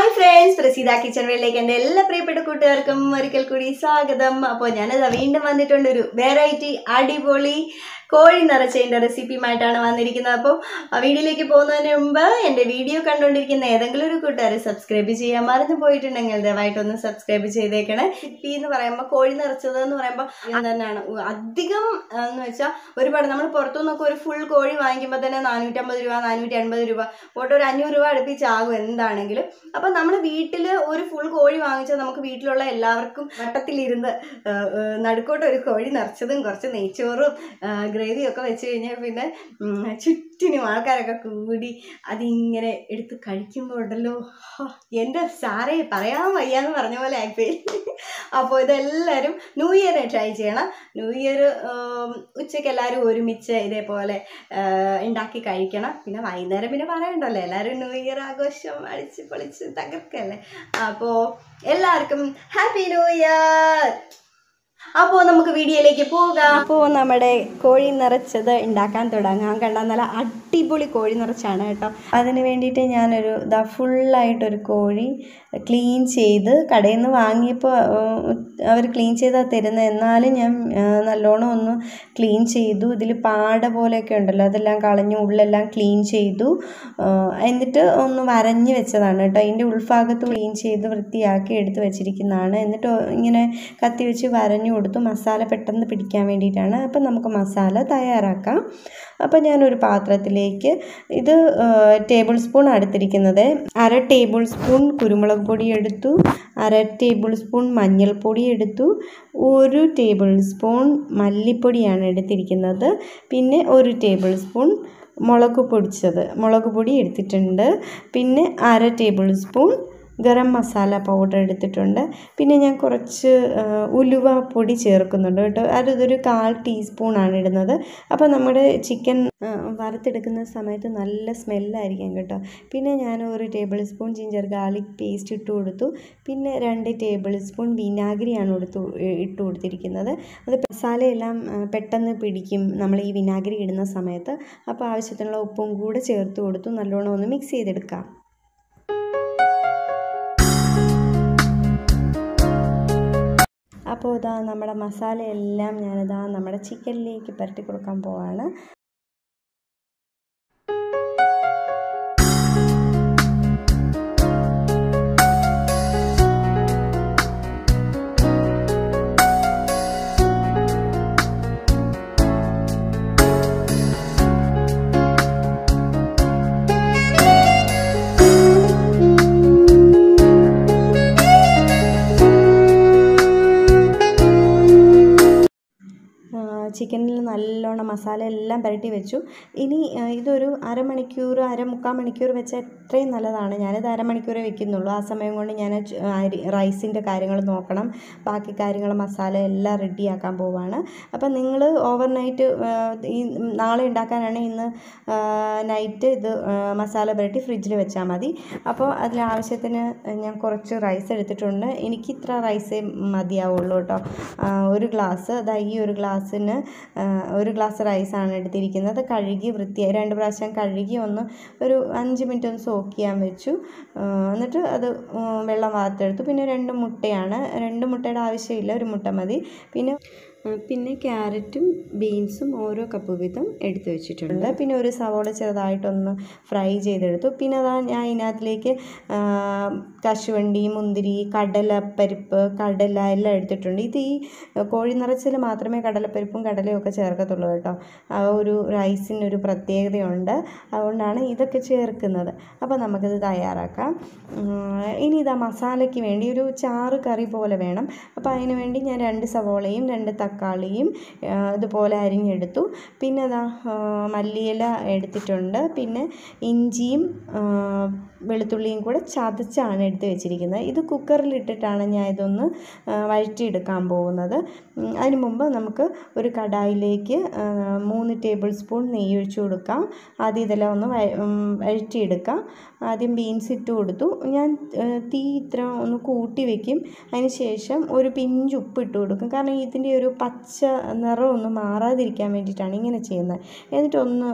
hi friends Praseetha kitchen വേളിലേക്ക് എൻ്റെ എല്ലാ പ്രിയപ്പെട്ട കൂട്ടുകാർക്കും ഒരിക്കൽ കൂടി സ്വാഗതം അപ്പോൾ ഞാനത് വീണ്ടും വന്നിട്ടുണ്ട് ഒരു വെറൈറ്റി അടിപൊളി കോഴി നിറച്ചതിൻ്റെ റെസിപ്പിയുമായിട്ടാണ് വന്നിരിക്കുന്നത് അപ്പോൾ വീഡിയോയിലേക്ക് പോകുന്നതിന് മുമ്പ് എൻ്റെ വീഡിയോ കണ്ടുകൊണ്ടിരിക്കുന്ന ഏതെങ്കിലും ഒരു കൂട്ടുകാരെ സബ്സ്ക്രൈബ് ചെയ്യാൻ മറന്നു പോയിട്ടുണ്ടെങ്കിൽ ദയവായിട്ടൊന്ന് സബ്സ്ക്രൈബ് ചെയ്തേക്കണേ റെസിപ്പി എന്ന് പറയുമ്പോൾ കോഴി നിറച്ചത് എന്ന് പറയുമ്പോൾ തന്നെയാണ് അധികം എന്ന് വെച്ചാൽ ഒരുപാട് നമ്മൾ പുറത്തുനിന്നൊക്കെ ഒരു ഫുൾ കോഴി വാങ്ങിക്കുമ്പോൾ തന്നെ നാനൂറ്റമ്പത് രൂപ നാനൂറ്റി അൻപത് രൂപ പോട്ടെ ഒരു അഞ്ഞൂറ് രൂപ അടുപ്പിച്ചാകും എന്താണെങ്കിലും അപ്പം നമ്മൾ വീട്ടിൽ ഒരു ഫുൾ കോഴി വാങ്ങിച്ചാൽ നമുക്ക് വീട്ടിലുള്ള എല്ലാവർക്കും വട്ടത്തിലിരുന്ന് നടുക്കോട്ട് ഒരു കോഴി നിറച്ചതും കുറച്ച് നെയ്ച്ചോറും ഒക്കെ വെച്ച് കഴിഞ്ഞാൽ പിന്നെ ചുറ്റിനും ആൾക്കാരൊക്കെ കൂടി അതിങ്ങനെ എടുത്ത് കഴിക്കുമ്പോഴുണ്ടല്ലോ എൻ്റെ സാറേ പറയാൻ വയ്യാന്ന് പറഞ്ഞ പോലെ ആയിപ്പോയി അപ്പോൾ ഇതെല്ലാവരും ന്യൂ ഇയറിനെ ട്രൈ ചെയ്യണം ന്യൂ ഇയർ ഉച്ചയ്ക്ക് എല്ലാവരും ഒരുമിച്ച് ഇതേപോലെ ഉണ്ടാക്കി കഴിക്കണം പിന്നെ വൈകുന്നേരം പിന്നെ പറയണ്ടല്ലോ എല്ലാവരും ന്യൂ ഇയർ ആഘോഷം അടിച്ച് പൊളിച്ച് തകർക്കല്ലേ അപ്പോൾ എല്ലാവർക്കും ഹാപ്പി ന്യൂ ഇയർ അപ്പോൾ നമുക്ക് വീഡിയോയിലേക്ക് പോകാം അപ്പോൾ നമ്മുടെ കോഴി നിറച്ചത് ഉണ്ടാക്കാൻ തുടങ്ങാം കണ്ടാൽ നല്ല അടിപൊളി കോഴി നിറച്ചാണ് കേട്ടോ അതിന് വേണ്ടിയിട്ട് ഞാനൊരു ഇതാ ഫുള്ളായിട്ടൊരു കോഴി ക്ലീൻ ചെയ്ത് കടയിൽ നിന്ന് വാങ്ങിയപ്പോൾ അവർ ക്ലീൻ ചെയ്താൽ തരുന്നത് എന്നാലും ഞാൻ നല്ലോണം ഒന്ന് ക്ലീൻ ചെയ്തു ഇതിൽ പാട പോലെയൊക്കെ ഉണ്ടല്ലോ അതെല്ലാം കളഞ്ഞ് ഉള്ളെല്ലാം ക്ലീൻ ചെയ്തു എന്നിട്ട് ഒന്ന് വരഞ്ഞ് വെച്ചതാണ് കേട്ടോ അതിൻ്റെ ഉൾഭാഗത്ത് ക്ലീൻ ചെയ്ത് വൃത്തിയാക്കി എടുത്ത് വെച്ചിരിക്കുന്നതാണ് എന്നിട്ട് ഇങ്ങനെ കത്തി വെച്ച് വരഞ്ഞു പറഞ്ഞു കൊടുത്തു മസാല പെട്ടെന്ന് പിടിക്കാൻ വേണ്ടിയിട്ടാണ് അപ്പം നമുക്ക് മസാല തയ്യാറാക്കാം അപ്പം ഞാനൊരു പാത്രത്തിലേക്ക് ഇത് ടേബിൾ സ്പൂൺ അടുത്തിരിക്കുന്നത് അര ടേബിൾ സ്പൂൺ കുരുമുളക് പൊടി എടുത്തു അര ടേബിൾ സ്പൂൺ മഞ്ഞൾപ്പൊടി എടുത്തു ഒരു ടേബിൾ സ്പൂൺ മല്ലിപ്പൊടിയാണ് എടുത്തിരിക്കുന്നത് പിന്നെ ഒരു ടേബിൾ സ്പൂൺ മുളക് പൊടിച്ചത് മുളക് പൊടി എടുത്തിട്ടുണ്ട് പിന്നെ അര table spoon garam masala powder എടുത്തിട്ടുണ്ട് പിന്നെ ഞാൻ കുറച്ച് ഉലുവ പൊടി ചേർക്കുന്നുണ്ട് കേട്ടോ അതൊരു കാൽ ടീസ്പൂണാണ് ഇടുന്നത് അപ്പോൾ നമ്മുടെ ചിക്കൻ വറുത്തെടുക്കുന്ന സമയത്ത് നല്ല സ്മെല്ലായിരിക്കും കേട്ടോ പിന്നെ ഞാൻ ഒരു table spoon ginger garlic paste ഇട്ട് കൊടുത്തു പിന്നെ രണ്ട് ടേബിൾ സ്പൂൺ വിനാഗിരിയാണ് കൊടുത്തു ഇട്ട് കൊടുത്തിരിക്കുന്നത് അത് മസാലയെല്ലാം പെട്ടെന്ന് പിടിക്കും നമ്മൾ ഈ വിനാഗിരി ഇടുന്ന സമയത്ത് അപ്പോൾ ആവശ്യത്തിനുള്ള ഉപ്പും കൂടെ ചേർത്ത് കൊടുത്തു നല്ലോണം ഒന്ന് മിക്സ് ചെയ്തെടുക്കാം അപ്പോൾ ഇതാ നമ്മുടെ മസാലയെല്ലാം ഞാനിതാ നമ്മുടെ ചിക്കനിലേക്ക് പുരട്ടി കൊടുക്കാൻ പോവാണ് ചിക്കനിൽ നല്ലോണം മസാല എല്ലാം പുരട്ടി വെച്ചു ഇനി ഇതൊരു അരമണിക്കൂർ അരമുക്കാൽ മണിക്കൂർ വെച്ച അത്രയും നല്ലതാണ് ഞാനിത് അരമണിക്കൂറേ വെക്കുന്നുള്ളൂ ആ സമയം കൊണ്ട് ഞാൻ റൈസിൻ്റെ കാര്യങ്ങൾ നോക്കണം ബാക്കി കാര്യങ്ങൾ മസാല എല്ലാം റെഡിയാക്കാൻ പോവാണ് അപ്പം നിങ്ങൾ ഓവർനൈറ്റ് ഈ നാളെ ഉണ്ടാക്കാനാണ് ഇന്ന് നൈറ്റ് ഇത് മസാല പുരട്ടി ഫ്രിഡ്ജിൽ വെച്ചാൽ മതി അപ്പോൾ അതിൽ ആവശ്യത്തിന് ഞാൻ കുറച്ച് റൈസ് എടുത്തിട്ടുണ്ട് എനിക്ക് ഇത്ര റൈസേ മതിയാവുള്ളൂ കേട്ടോ ഒരു ഗ്ലാസ് അതായത് ഈ ഒരു ഗ്ലാസ്സിന് ഒരു ഗ്ലാസ് റൈസാണ് എടുത്തിരിക്കുന്നത് കഴുകി വൃത്തി രണ്ട് പ്രാവശ്യം കഴുകി ഒന്ന് ഒരു അഞ്ച് മിനിറ്റ് ഒന്ന് സോക്ക് ചെയ്യാൻ വെച്ചു എന്നിട്ട് അത് വെള്ളം വാർത്തെടുത്തു പിന്നെ രണ്ട് മുട്ടയാണ് രണ്ട് മുട്ടയുടെ ആവശ്യമില്ല ഒരു മുട്ട മതി പിന്നെ പിന്നെ ക്യാരറ്റും ബീൻസും ഓരോ കപ്പ് വീതം എടുത്ത് വെച്ചിട്ടുണ്ട് പിന്നെ ഒരു സവോള ചെറുതായിട്ടൊന്ന് ഫ്രൈ ചെയ്തെടുത്തു പിന്നെ അതാ ഞാൻ ഇതിനകത്തിലേക്ക് കശുവണ്ടി മുന്തിരി കടലപ്പരിപ്പ് കടല എല്ലാം എടുത്തിട്ടുണ്ട് ഇത് ഈ കോഴി നിറച്ചിൽ മാത്രമേ കടലപ്പരിപ്പും കടലയും ഒക്കെ ചേർക്കത്തുള്ളൂ കേട്ടോ ആ ഒരു റൈസിനൊരു പ്രത്യേകതയുണ്ട് അതുകൊണ്ടാണ് ഇതൊക്കെ ചേർക്കുന്നത് അപ്പോൾ നമുക്കിത് തയ്യാറാക്കാം ഇനി ഇതാ മസാലയ്ക്ക് വേണ്ടി ഒരു ചാറ് കറി പോലെ വേണം അപ്പോൾ അതിന് വേണ്ടി ഞാൻ രണ്ട് സവോളയും രണ്ട് തക്കാളിയും ഇതുപോലെ അരിഞ്ഞെടുത്തു പിന്നെ അതാ മല്ലിയില എടുത്തിട്ടുണ്ട് പിന്നെ ഇഞ്ചിയും വെളുത്തുള്ളിയും കൂടെ ചതച്ചാണ് എടുത്ത് വെച്ചിരിക്കുന്നത് ഇത് കുക്കറിലിട്ടിട്ടാണ് ഞാൻ ഇതൊന്ന് വഴറ്റിയെടുക്കാൻ പോകുന്നത് അതിന് മുമ്പ് നമുക്ക് ഒരു കടായിലേക്ക് മൂന്ന് ടേബിൾ സ്പൂൺ നെയ്യ് ഒഴിച്ചു കൊടുക്കാം ആദ്യം ഇതെല്ലാം ഒന്ന് വഴറ്റിയെടുക്കാം ആദ്യം ബീൻസ് ഇട്ട് കൊടുത്തു ഞാൻ തീ ഇത്ര ഒന്ന് കൂട്ടി വെക്കും അതിന് ശേഷം ഒരു പിഞ്ച് ഉപ്പ് ഇട്ട് കൊടുക്കും കാരണം ഇതിൻ്റെ ഒരു പച്ച നിറമൊന്ന് മാറാതിരിക്കാൻ വേണ്ടിയിട്ടാണ് ഇങ്ങനെ ചെയ്യുന്നത് എന്നിട്ടൊന്ന്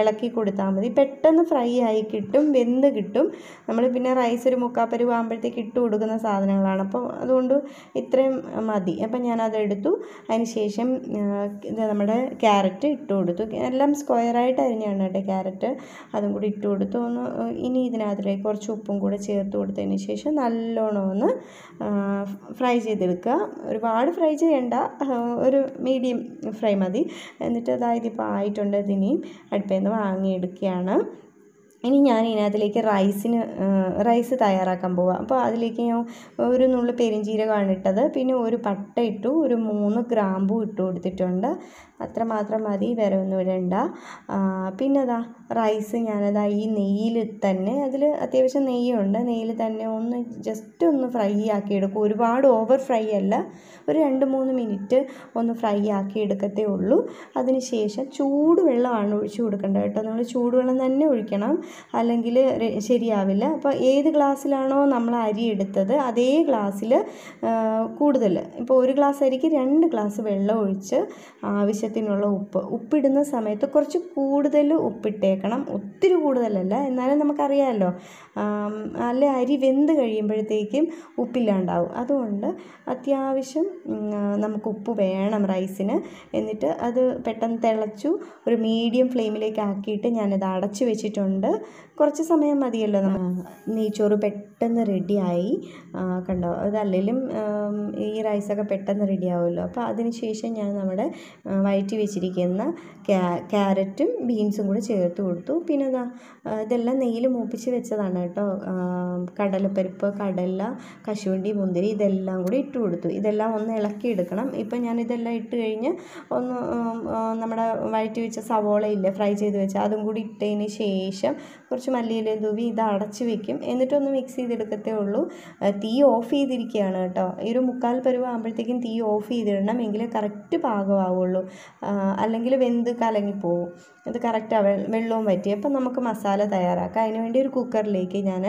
ഇളക്കി കൊടുത്താൽ മതി പെട്ടെന്ന് ഫ്രൈ ആയി കിട്ടും വെന്ത് കിട്ടും നമ്മൾ പിന്നെ റൈസ് ഒരു മുക്കാൽ പരുവ് ആകുമ്പോഴത്തേക്ക് ഇട്ട് കൊടുക്കുന്ന സാധനങ്ങളാണ് അപ്പോൾ അതുകൊണ്ട് ഇത്രയും മതി അപ്പം ഞാനതെടുത്തു അതിന് ശേഷം നമ്മുടെ ക്യാരറ്റ് ഇട്ട് കൊടുത്തു എല്ലാം സ്ക്വയറായിട്ട് അരിഞ്ഞാണ് കേട്ടോ ക്യാരറ്റ് അതും കൂടി ഇട്ട് കൊടുത്തു ഒന്ന് ഇനി ഇതിനകത്തിലേക്ക് കുറച്ച് ഉപ്പും കൂടെ ചേർത്ത് കൊടുത്തതിന് ശേഷം നല്ലോണം ഒന്ന് ഫ്രൈ ചെയ്തെടുക്കുക ഒരുപാട് ഫ്രൈ ചെയ്യേണ്ട ഒരു മീഡിയം ഫ്രൈ മതി എന്നിട്ട് അതായത് ഇപ്പോൾ ആയിട്ടുണ്ട് ഇതിനെയും അടുപ്പിൽ നിന്ന് വാങ്ങിയെടുക്കുകയാണ് ഇനി ഞാൻ ഇതിനകത്തിലേക്ക് റൈസിന് റൈസ് തയ്യാറാക്കാൻ പോവാം അപ്പോൾ അതിലേക്ക് ഞാൻ ഒരു നുള്ളു പെരിഞ്ജീരകമാണ് ഇട്ടത് പിന്നെ ഒരു പട്ട ഇട്ടു ഒരു മൂന്ന് ഗ്രാമ്പു ഇട്ടു കൊടുത്തിട്ടുണ്ട് അത്രമാത്രം മതി വേറെ ഒന്നും ഇടണ്ട പിന്നെ അതാ റൈസ് ഞാനതാ ഈ നെയ്യിൽ തന്നെ അതിൽ അത്യാവശ്യം നെയ്യുണ്ട് നെയ്യിൽ തന്നെ ഒന്ന് ജസ്റ്റ് ഒന്ന് ഫ്രൈ ആക്കി എടുക്കും ഒരുപാട് ഓവർ ഫ്രൈ അല്ല ഒരു രണ്ട് മൂന്ന് മിനിറ്റ് ഒന്ന് ഫ്രൈ ആക്കി എടുക്കത്തേ ഉള്ളൂ അതിനുശേഷം ചൂടുവെള്ളമാണ് ഒഴിച്ചു കൊടുക്കേണ്ടത് കേട്ടോ നമ്മൾ ചൂടുവെള്ളം തന്നെ ഒഴിക്കണം അല്ലെങ്കിൽ ശരിയാവില്ല അപ്പോൾ ഏത് ഗ്ലാസ്സിലാണോ നമ്മൾ അരി എടുത്തത് അതേ ഗ്ലാസ്സിൽ കൂടുതൽ ഇപ്പോൾ ഒരു ഗ്ലാസ് അരിക്ക് രണ്ട് ഗ്ലാസ് വെള്ളം ഒഴിച്ച് ആവശ്യം ആവശ്യത്തിനുള്ള ഉപ്പ് ഉപ്പിടുന്ന സമയത്ത് കുറച്ച് കൂടുതൽ ഉപ്പിട്ടേക്കണം ഒത്തിരി കൂടുതലല്ല എന്നാലും നമുക്കറിയാമല്ലോ അല്ല അരി വെന്ത് കഴിയുമ്പോഴത്തേക്കും ഉപ്പില്ലാണ്ടാവും അതുകൊണ്ട് അത്യാവശ്യം നമുക്ക് ഉപ്പ് വേണം റൈസിന് എന്നിട്ട് അത് പെട്ടെന്ന് തിളച്ചു ഒരു മീഡിയം ഫ്ലെയിമിലേക്ക് ആക്കിയിട്ട് ഞാനത് അടച്ചു വെച്ചിട്ടുണ്ട് കുറച്ച് സമയം മതിയല്ലോ നമ്മൾ നെയ്ച്ചോറ് പെട്ടെന്ന് റെഡിയായി കണ്ടോ അതല്ലെങ്കിലും ഈ റൈസൊക്കെ പെട്ടെന്ന് റെഡിയാവുമല്ലോ അപ്പോൾ അതിനുശേഷം ഞാൻ നമ്മുടെ വയറ്റി വെച്ചിരിക്കുന്ന ക്യാരറ്റും ബീൻസും കൂടെ ചേർത്ത് കൊടുത്തു പിന്നെ ഇതാ ഇതെല്ലാം നെയ്യിൽ മൂപ്പിച്ച് വെച്ചതാണ് കേട്ടോ കടലപ്പരിപ്പ് കടല കശുവണ്ടി മുന്തിരി ഇതെല്ലാം കൂടി ഇട്ട് കൊടുത്തു ഇതെല്ലാം ഒന്ന് ഇളക്കി എടുക്കണം ഇപ്പം ഞാൻ ഇതെല്ലാം ഇട്ട് കഴിഞ്ഞ് ഒന്ന് നമ്മുടെ വയറ്റി വെച്ച സവോള ഇല്ല ഫ്രൈ ചെയ്ത് വെച്ച അതും കൂടി ഇട്ടതിന് ശേഷം കുറച്ച് കുറച്ച് മല്ലിയില തൂവി ഇത് അടച്ചു വെക്കും എന്നിട്ടൊന്ന് മിക്സ് ചെയ്തെടുക്കത്തേ ഉള്ളൂ തീ ഓഫ് ചെയ്തിരിക്കുകയാണ് കേട്ടോ ഈ ഒരു മുക്കാൽ ആകുമ്പോഴത്തേക്കും തീ ഓഫ് ചെയ്തിടണം എങ്കിലേ കറക്റ്റ് പാകമാവുള്ളൂ അല്ലെങ്കിൽ വെന്ത് കലങ്ങിപ്പോവും ഇത് കറക്റ്റ് വെള്ളവും പറ്റി അപ്പം നമുക്ക് മസാല തയ്യാറാക്കാം അതിനുവേണ്ടി ഒരു കുക്കറിലേക്ക് ഞാൻ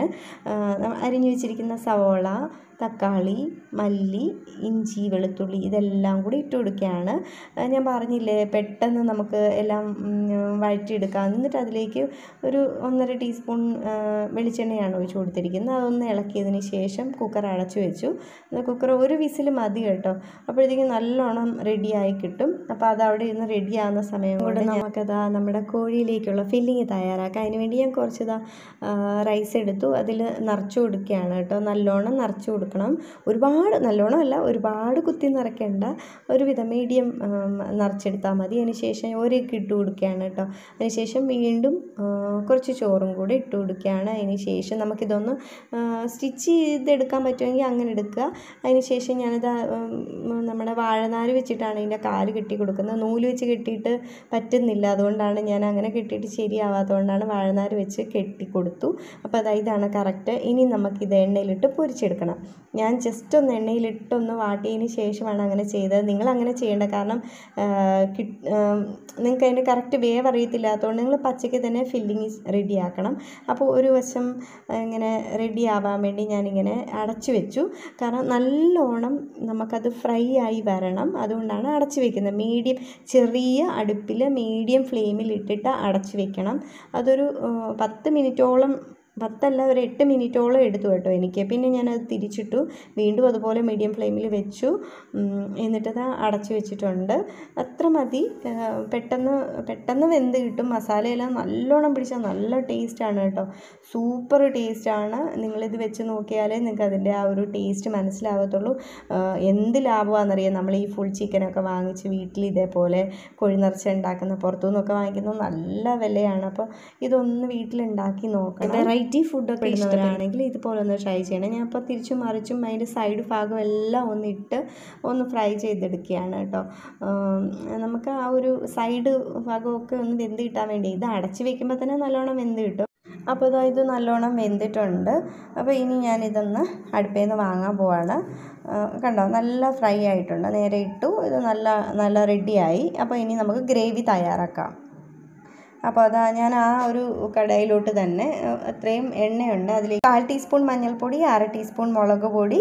അരിഞ്ഞു വെച്ചിരിക്കുന്ന സവോള തക്കാളി മല്ലി ഇഞ്ചി വെളുത്തുള്ളി ഇതെല്ലാം കൂടി ഇട്ട് കൊടുക്കുകയാണ് ഞാൻ പറഞ്ഞില്ലേ പെട്ടെന്ന് നമുക്ക് എല്ലാം വഴറ്റിയെടുക്കാം എന്നിട്ട് അതിലേക്ക് ഒരു ഒന്നര ടീസ്പൂൺ വെളിച്ചെണ്ണയാണ് ഒഴിച്ചു കൊടുത്തിരിക്കുന്നത് അതൊന്ന് ഇളക്കിയതിന് ശേഷം കുക്കർ അടച്ചു വെച്ചു കുക്കർ ഒരു വിസിൽ മതി കേട്ടോ അപ്പോഴത്തേക്കും നല്ലോണം റെഡിയായി കിട്ടും അപ്പോൾ അത് അവിടെ ഇരുന്ന് റെഡിയാകുന്ന സമയം കൊണ്ട് നമുക്കതാ നമ്മുടെ കോഴിയിലേക്കുള്ള ഫില്ലിങ് തയ്യാറാക്കാം അതിനുവേണ്ടി ഞാൻ കുറച്ചതാ റൈസ് എടുത്തു അതിൽ നിറച്ചു കൊടുക്കുകയാണ് കേട്ടോ നല്ലോണം നിറച്ചു കൊടുക്കുക കൊടുക്കണം ഒരുപാട് നല്ലോണം അല്ല ഒരുപാട് കുത്തി നിറയ്ക്കേണ്ട ഒരു വിധം മീഡിയം നിറച്ചെടുത്താൽ മതി അതിനുശേഷം ഒരേക്ക് ഇട്ട് കൊടുക്കുകയാണ് കേട്ടോ അതിനുശേഷം വീണ്ടും കുറച്ച് ചോറും കൂടി ഇട്ട് കൊടുക്കുകയാണ് അതിനുശേഷം നമുക്കിതൊന്ന് സ്റ്റിച്ച് ചെയ്തെടുക്കാൻ പറ്റുമെങ്കിൽ അങ്ങനെ എടുക്കുക അതിനുശേഷം ഞാനിത് നമ്മുടെ വാഴനാര് വെച്ചിട്ടാണ് അതിൻ്റെ കാല് കെട്ടി കൊടുക്കുന്നത് നൂല് വെച്ച് കെട്ടിയിട്ട് പറ്റുന്നില്ല അതുകൊണ്ടാണ് ഞാൻ അങ്ങനെ കെട്ടിയിട്ട് ശരിയാവാത്തതുകൊണ്ടാണ് വാഴനാര് വെച്ച് കെട്ടി കൊടുത്തു അപ്പോൾ അതായത് ഇതാണ് കറക്റ്റ് ഇനി നമുക്കിത് എണ്ണയിലിട്ട് പൊരിച്ചെടുക്കണം ഞാൻ ജസ്റ്റ് ഒന്ന് എണ്ണയിലിട്ടൊന്ന് വാട്ടിയതിന് ശേഷമാണ് അങ്ങനെ ചെയ്തത് നിങ്ങൾ അങ്ങനെ ചെയ്യേണ്ട കാരണം നിങ്ങൾക്ക് അതിൻ്റെ കറക്റ്റ് വേവ് അറിയത്തില്ലാത്തതുകൊണ്ട് നിങ്ങൾ പച്ചയ്ക്ക് തന്നെ ഫില്ലിങ് ആക്കണം അപ്പോൾ ഒരു വശം ഇങ്ങനെ റെഡി ആവാൻ വേണ്ടി ഞാനിങ്ങനെ അടച്ചു വെച്ചു കാരണം നല്ലോണം നമുക്കത് ഫ്രൈ ആയി വരണം അതുകൊണ്ടാണ് അടച്ചു വെക്കുന്നത് മീഡിയം ചെറിയ അടുപ്പിൽ മീഡിയം ഫ്ലെയിമിൽ ഇട്ടിട്ട് അടച്ചു വെക്കണം അതൊരു പത്ത് മിനിറ്റോളം പത്തല്ല ഒരു എട്ട് മിനിറ്റോളം എടുത്തു കേട്ടോ എനിക്ക് പിന്നെ ഞാനത് തിരിച്ചിട്ടു വീണ്ടും അതുപോലെ മീഡിയം ഫ്ലെയിമിൽ വെച്ചു എന്നിട്ടത് അടച്ചു വെച്ചിട്ടുണ്ട് അത്ര മതി പെട്ടെന്ന് പെട്ടെന്ന് വെന്ത് കിട്ടും മസാലയെല്ലാം നല്ലോണം പിടിച്ചാൽ നല്ല ടേസ്റ്റാണ് കേട്ടോ സൂപ്പർ ടേസ്റ്റാണ് നിങ്ങളിത് വെച്ച് നോക്കിയാലേ നിങ്ങൾക്ക് അതിൻ്റെ ആ ഒരു ടേസ്റ്റ് മനസ്സിലാകത്തുള്ളൂ എന്ത് ലാഭമാണെന്നറിയാം നമ്മൾ ഈ ഫുൾ ചിക്കനൊക്കെ വാങ്ങിച്ച് വീട്ടിൽ ഇതേപോലെ കൊഴിനിറച്ച ഉണ്ടാക്കുന്ന പുറത്തു നിന്നൊക്കെ വാങ്ങിക്കുന്നത് നല്ല വിലയാണ് അപ്പോൾ ഇതൊന്ന് വീട്ടിലുണ്ടാക്കി നോക്കണം വെറൈറ്റി ഫുഡൊക്കെ ഇഷ്ടപ്പെടുകയാണെങ്കിൽ ഇതുപോലെ ഒന്ന് ട്രൈ ചെയ്യണം ഞാൻ അപ്പോൾ തിരിച്ചും മറിച്ചും അതിൻ്റെ സൈഡ് ഭാഗം എല്ലാം ഒന്ന് ഇട്ട് ഒന്ന് ഫ്രൈ ചെയ്തെടുക്കുകയാണ് കേട്ടോ നമുക്ക് ആ ഒരു സൈഡ് ഭാഗമൊക്കെ ഒന്ന് വെന്ത് കിട്ടാൻ വേണ്ടി ഇത് അടച്ച് വെക്കുമ്പോൾ തന്നെ നല്ലോണം വെന്ത് കിട്ടും അപ്പോൾ ഇതാ ഇത് നല്ലോണം വെന്തിട്ടുണ്ട് അപ്പോൾ ഇനി ഞാനിതൊന്ന് അടുപ്പിൽ നിന്ന് വാങ്ങാൻ പോവാണ് കണ്ടോ നല്ല ഫ്രൈ ആയിട്ടുണ്ട് നേരെ ഇട്ടു ഇത് നല്ല നല്ല റെഡിയായി അപ്പോൾ ഇനി നമുക്ക് ഗ്രേവി തയ്യാറാക്കാം അപ്പോൾ അതാ ഞാൻ ആ ഒരു കടയിലോട്ട് തന്നെ അത്രയും എണ്ണയുണ്ട് അതിലേക്ക് കാൽ ടീസ്പൂൺ മഞ്ഞൾപ്പൊടി അര ടീസ്പൂൺ മുളക് പൊടി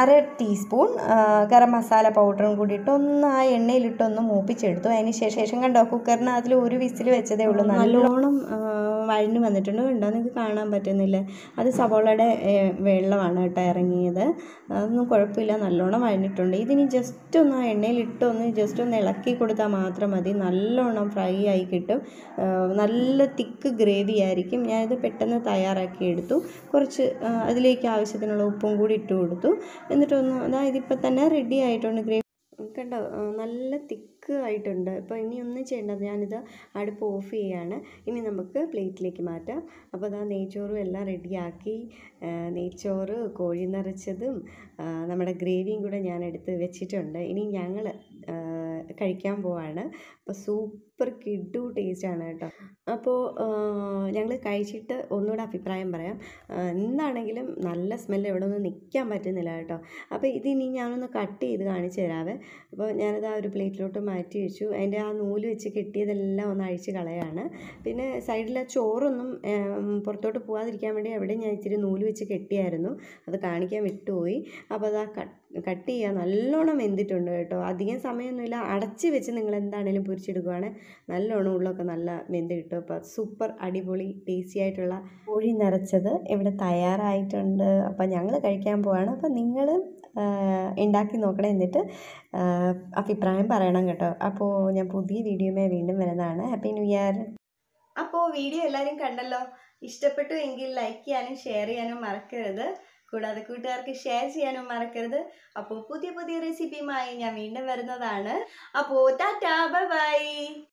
അര ടീസ്പൂൺ ഗരം മസാല പൗഡറും കൂടിയിട്ട് ഒന്ന് ആ എണ്ണയിലിട്ടൊന്ന് മൂപ്പിച്ചെടുത്തു അതിന് ശേഷം കണ്ടോ കുക്കറിന് അതിൽ ഒരു വിസിൽ വെച്ചതേ ഉള്ളൂ നല്ലോണം വഴഞ്ഞു വന്നിട്ടുണ്ട് കണ്ടോ നിങ്ങൾക്ക് കാണാൻ പറ്റുന്നില്ല അത് സവോളയുടെ വെള്ളമാണ് കേട്ടോ ഇറങ്ങിയത് അതൊന്നും കുഴപ്പമില്ല നല്ലോണം വഴിഞ്ഞിട്ടുണ്ട് ഇതിനി ജസ്റ്റ് ഒന്ന് ആ എണ്ണയിലിട്ടൊന്ന് ജസ്റ്റ് ഒന്ന് ഇളക്കി കൊടുത്താൽ മാത്രം മതി നല്ലോണം ഫ്രൈ ആയി കിട്ടും നല്ല തിക്ക് ഗ്രേവി ആയിരിക്കും ഞാനിത് പെട്ടെന്ന് തയ്യാറാക്കി എടുത്തു കുറച്ച് അതിലേക്ക് ആവശ്യത്തിനുള്ള ഉപ്പും കൂടി ഇട്ട് കൊടുത്തു എന്നിട്ടൊന്ന് അതായത് ഇപ്പം തന്നെ റെഡി ആയിട്ടുണ്ട് ഗ്രേവി കണ്ടോ നല്ല തിക്ക് തിക്ക് ആയിട്ടുണ്ട് അപ്പോൾ ഇനി ഒന്നും ചെയ്യേണ്ടത് ഞാനിത് അടുപ്പ് ഓഫ് ചെയ്യുകയാണ് ഇനി നമുക്ക് പ്ലേറ്റിലേക്ക് മാറ്റാം അപ്പോൾ അതാ നെയ്ച്ചോറും എല്ലാം റെഡിയാക്കി നെയ്ച്ചോറ് കോഴി നിറച്ചതും നമ്മുടെ ഗ്രേവിയും കൂടെ ഞാൻ എടുത്ത് വെച്ചിട്ടുണ്ട് ഇനി ഞങ്ങൾ കഴിക്കാൻ പോവാണ് അപ്പോൾ സൂപ്പർ കിഡു ടേസ്റ്റാണ് കേട്ടോ അപ്പോൾ ഞങ്ങൾ കഴിച്ചിട്ട് ഒന്നുകൂടെ അഭിപ്രായം പറയാം എന്താണെങ്കിലും നല്ല സ്മെല്ല് ഇവിടെ ഒന്നും നിൽക്കാൻ പറ്റുന്നില്ല കേട്ടോ അപ്പോൾ ഇതിനി ഞാനൊന്ന് കട്ട് ചെയ്ത് കാണിച്ചു തരാവേ അപ്പോൾ ഞാനത് ആ ഒരു പ്ലേറ്റിലോട്ട് മാറ്റി മാറ്റി വെച്ചു അതിൻ്റെ ആ നൂല് വെച്ച് കെട്ടിയതെല്ലാം ഒന്ന് അഴിച്ച് കളയാണ് പിന്നെ സൈഡിലെ ചോറൊന്നും പുറത്തോട്ട് പോകാതിരിക്കാൻ വേണ്ടി അവിടെ ഞാൻ ഇച്ചിരി നൂല് വെച്ച് കെട്ടിയായിരുന്നു അത് കാണിക്കാൻ വിട്ടുപോയി അപ്പോൾ അത് ആ കട്ട് ചെയ്യുക നല്ലോണം വെന്തിട്ടുണ്ട് കേട്ടോ അധികം സമയമൊന്നുമില്ല അടച്ച് വെച്ച് നിങ്ങൾ എന്താണേലും പൊരിച്ചെടുക്കുവാണ് നല്ലോണം ഉള്ളൊക്കെ നല്ല വെന്ത് കിട്ടും അപ്പോൾ സൂപ്പർ അടിപൊളി ടേസ്റ്റി ആയിട്ടുള്ള കോഴി നിറച്ചത് ഇവിടെ തയ്യാറായിട്ടുണ്ട് അപ്പോൾ ഞങ്ങൾ കഴിക്കാൻ പോവാണ് അപ്പോൾ നിങ്ങൾ ഉണ്ടാക്കി നോക്കണേ എന്നിട്ട് അഭിപ്രായം പറയണം കേട്ടോ അപ്പോൾ ഞാൻ പുതിയ വീഡിയോമേ വീണ്ടും വരുന്നതാണ് ഹാപ്പി ന്യൂ ഇയർ അപ്പോൾ വീഡിയോ എല്ലാവരും കണ്ടല്ലോ ഇഷ്ടപ്പെട്ടു എങ്കിൽ ലൈക്ക് ചെയ്യാനും ഷെയർ ചെയ്യാനും മറക്കരുത് കൂടാതെ കൂട്ടുകാർക്ക് ഷെയർ ചെയ്യാനും മറക്കരുത് അപ്പോൾ പുതിയ പുതിയ റെസിപ്പിയുമായി ഞാൻ വീണ്ടും വരുന്നതാണ് അപ്പോൾ ടാറ്റാ ബൈ ബൈ